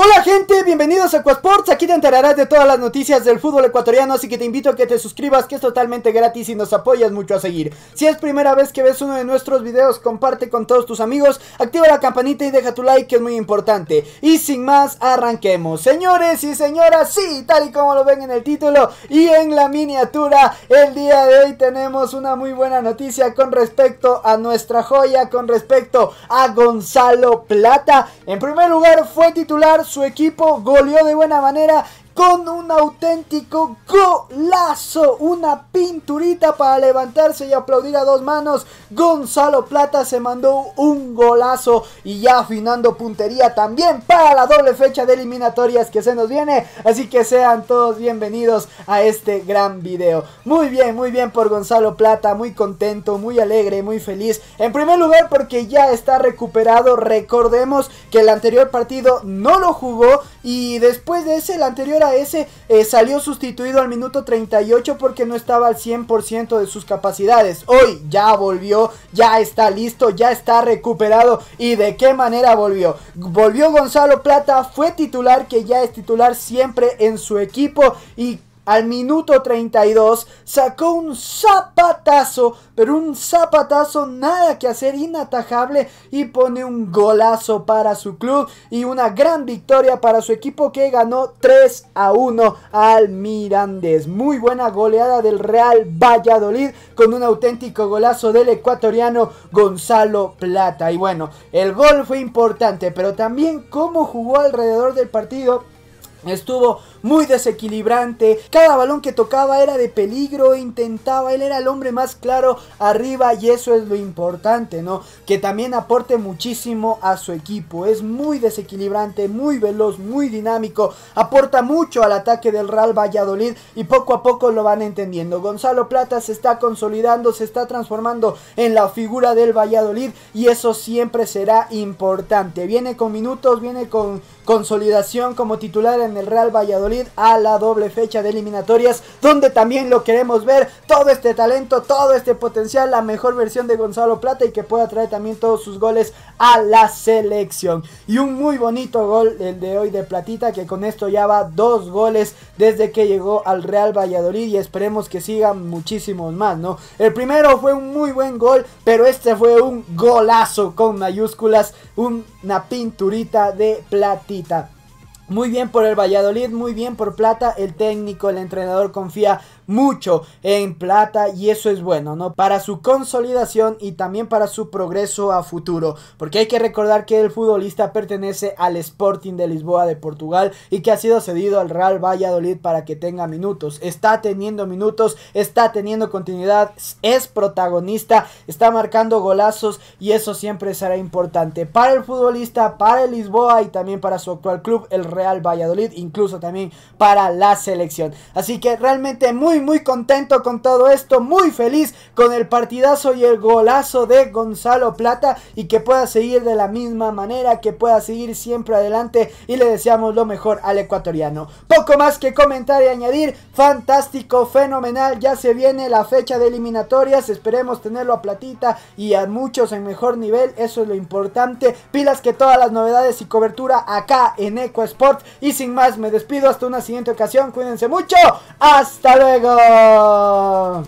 Hola gente, bienvenidos a Quasports, aquí te enterarás de todas las noticias del fútbol ecuatoriano, así que te invito a que te suscribas que es totalmente gratis y nos apoyas mucho a seguir. Si es primera vez que ves uno de nuestros videos, comparte con todos tus amigos, activa la campanita y deja tu like que es muy importante. Y sin más, arranquemos. Señores y señoras, sí, tal y como lo ven en el título y en la miniatura, el día de hoy tenemos una muy buena noticia con respecto a nuestra joya, con respecto a Gonzalo Plata. En primer lugar fue titular su equipo goleó de buena manera con un auténtico golazo, una pinturita para levantarse y aplaudir a dos manos. Gonzalo Plata se mandó un golazo y ya afinando puntería también para la doble fecha de eliminatorias que se nos viene. Así que sean todos bienvenidos a este gran video. Muy bien, muy bien por Gonzalo Plata, muy contento, muy alegre, muy feliz. En primer lugar porque ya está recuperado, recordemos que el anterior partido no lo jugó y después de ese, el anterior a ese, eh, salió sustituido al minuto 38 porque no estaba al 100% de sus capacidades. Hoy ya volvió, ya está listo, ya está recuperado. ¿Y de qué manera volvió? Volvió Gonzalo Plata, fue titular que ya es titular siempre en su equipo y al minuto 32 sacó un zapatazo, pero un zapatazo nada que hacer, inatajable y pone un golazo para su club y una gran victoria para su equipo que ganó 3 a 1 al Mirandés. Muy buena goleada del Real Valladolid con un auténtico golazo del ecuatoriano Gonzalo Plata. Y bueno, el gol fue importante, pero también cómo jugó alrededor del partido estuvo muy desequilibrante. Cada balón que tocaba era de peligro, intentaba, él era el hombre más claro arriba y eso es lo importante, ¿no? Que también aporte muchísimo a su equipo. Es muy desequilibrante, muy veloz, muy dinámico, aporta mucho al ataque del Real Valladolid y poco a poco lo van entendiendo. Gonzalo Plata se está consolidando, se está transformando en la figura del Valladolid y eso siempre será importante. Viene con minutos, viene con consolidación como titular en el Real Valladolid a la doble fecha de eliminatorias, donde también lo queremos ver, todo este talento, todo este potencial, la mejor versión de Gonzalo Plata y que pueda traer también todos sus goles a la selección. Y un muy bonito gol el de hoy de Platita, que con esto ya va dos goles desde que llegó al Real Valladolid y esperemos que sigan muchísimos más, ¿no? El primero fue un muy buen gol, pero este fue un golazo con mayúsculas, una pinturita de platita. Muy bien por el Valladolid, muy bien por Plata, el técnico, el entrenador confía mucho en plata y eso es bueno, ¿no? Para su consolidación y también para su progreso a futuro, porque hay que recordar que el futbolista pertenece al Sporting de Lisboa de Portugal y que ha sido cedido al Real Valladolid para que tenga minutos. Está teniendo minutos, está teniendo continuidad, es protagonista, está marcando golazos y eso siempre será importante para el futbolista, para el Lisboa y también para su actual club, el Real Valladolid, incluso también para la selección. Así que realmente muy muy contento con todo esto, muy feliz con el partidazo y el golazo de Gonzalo Plata y que pueda seguir de la misma manera, que pueda seguir siempre adelante y le deseamos lo mejor al ecuatoriano. Poco más que comentar y añadir, fantástico, fenomenal, ya se viene la fecha de eliminatorias, esperemos tenerlo a platita y a muchos en mejor nivel, eso es lo importante, pilas que todas las novedades y cobertura acá en EcoSport y sin más me despido hasta una siguiente ocasión, cuídense mucho, hasta luego. 대박